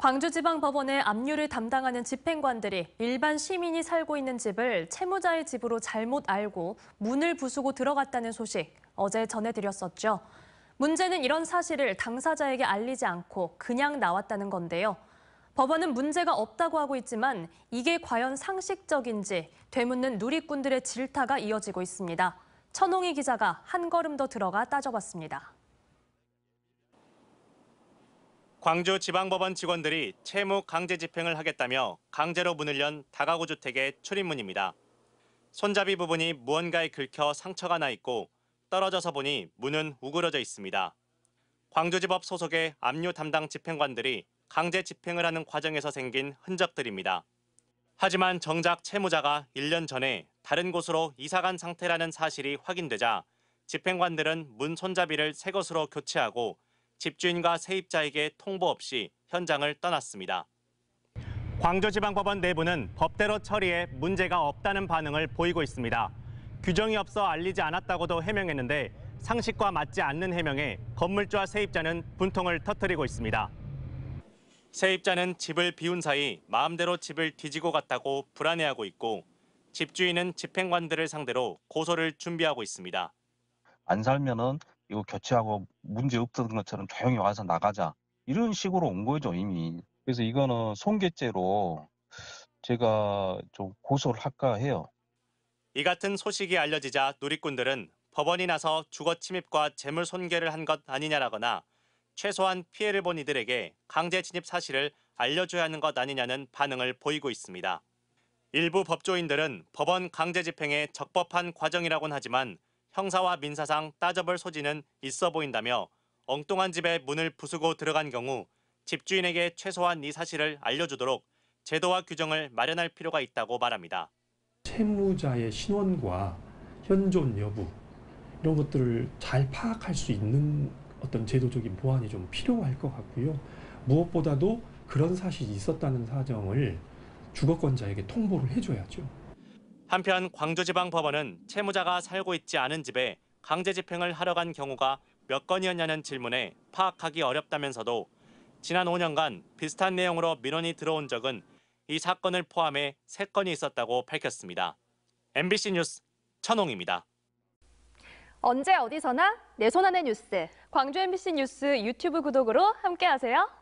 광주지방법원의 압류를 담당하는 집행관들이 일반 시민이 살고 있는 집을 채무자의 집으로 잘못 알고 문을 부수고 들어갔다는 소식 어제 전해드렸었죠. 문제는 이런 사실을 당사자에게 알리지 않고 그냥 나왔다는 건데요. 법원은 문제가 없다고 하고 있지만 이게 과연 상식적인지 되묻는 누리꾼들의 질타가 이어지고 있습니다. 천홍희 기자가 한 걸음 더 들어가 따져봤습니다. 광주 지방법원 직원들이 채무 강제 집행을 하겠다며 강제로 문을 연 다가구 주택의 출입문입니다. 손잡이 부분이 무언가에 긁혀 상처가 나 있고 떨어져서 보니 문은 우그러져 있습니다. 광주지법 소속의 압류 담당 집행관들이 강제 집행을 하는 과정에서 생긴 흔적들입니다. 하지만 정작 채무자가 1년 전에 다른 곳으로 이사간 상태라는 사실이 확인되자 집행관들은 문 손잡이를 새 것으로 교체하고 집주인과 세입자에게 통보 없이 현장을 떠났습니다. 광주지방법원 내부는 법대로 처리에 문제가 없다는 반응을 보이고 있습니다. 규정이 없어 알리지 않았다고도 해명했는데 상식과 맞지 않는 해명에 건물주와 세입자는 분통을 터뜨리고 있습니다. 세입자는 집을 비운 사이 마음대로 집을 뒤지고 갔다고 불안해하고 있고 집주인은 집행관들을 상대로 고소를 준비하고 있습니다. 안 살면은 이거 교체하고 문제 없던 것처럼 조용히 와서 나가자 이런 식으로 온 거죠 이미 그래서 이거는 손괴죄로 제가 좀 고소를 할까 해요. 이 같은 소식이 알려지자 누리꾼들은 법원이 나서 주거 침입과 재물 손괴를 한 것 아니냐라거나 최소한 피해를 본 이들에게 강제 진입 사실을 알려줘야 하는 것 아니냐는 반응을 보이고 있습니다. 일부 법조인들은 법원 강제 집행의 적법한 과정이라곤 하지만 형사와 민사상 따져볼 소지는 있어 보인다며 엉뚱한 집에 문을 부수고 들어간 경우 집주인에게 최소한 이 사실을 알려주도록 제도와 규정을 마련할 필요가 있다고 말합니다. 채무자의 신원과 현존 여부 이런 것들을 잘 파악할 수 있는 어떤 제도적인 보완이 좀 필요할 것 같고요. 무엇보다도 그런 사실이 있었다는 사정을 주거권자에게 통보를 해줘야죠. 한편 광주지방법원은 채무자가 살고 있지 않은 집에 강제 집행을 하러 간 경우가 몇 건이었냐는 질문에 파악하기 어렵다면서도 지난 5년간 비슷한 내용으로 민원이 들어온 적은 이 사건을 포함해 3건이 있었다고 밝혔습니다. MBC 뉴스 천홍입니다. 언제 어디서나 내 손안의 뉴스. 광주 MBC 뉴스 유튜브 구독으로 함께하세요.